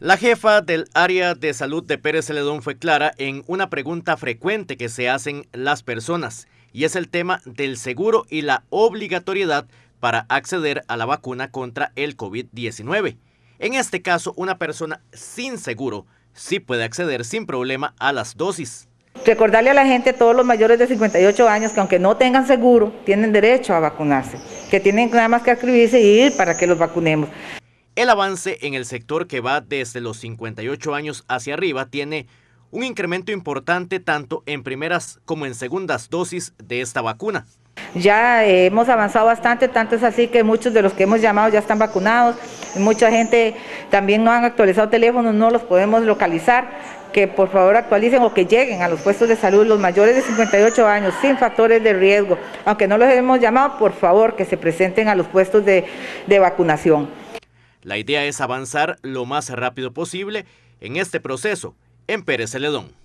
La jefa del área de salud de Pérez Celedón fue clara en una pregunta frecuente que se hacen las personas, y es el tema del seguro y la obligatoriedad para acceder a la vacuna contra el COVID-19. En este caso, una persona sin seguro sí puede acceder sin problema a las dosis. Recordarle a la gente, todos los mayores de 58 años, que aunque no tengan seguro, tienen derecho a vacunarse, que tienen nada más que escribirse y ir para que los vacunemos. El avance en el sector que va desde los 58 años hacia arriba tiene un incremento importante tanto en primeras como en segundas dosis de esta vacuna. Ya eh, hemos avanzado bastante, tanto es así que muchos de los que hemos llamado ya están vacunados, mucha gente también no han actualizado teléfonos, no los podemos localizar, que por favor actualicen o que lleguen a los puestos de salud los mayores de 58 años sin factores de riesgo, aunque no los hemos llamado, por favor que se presenten a los puestos de, de vacunación. La idea es avanzar lo más rápido posible en este proceso en Pérez Celedón.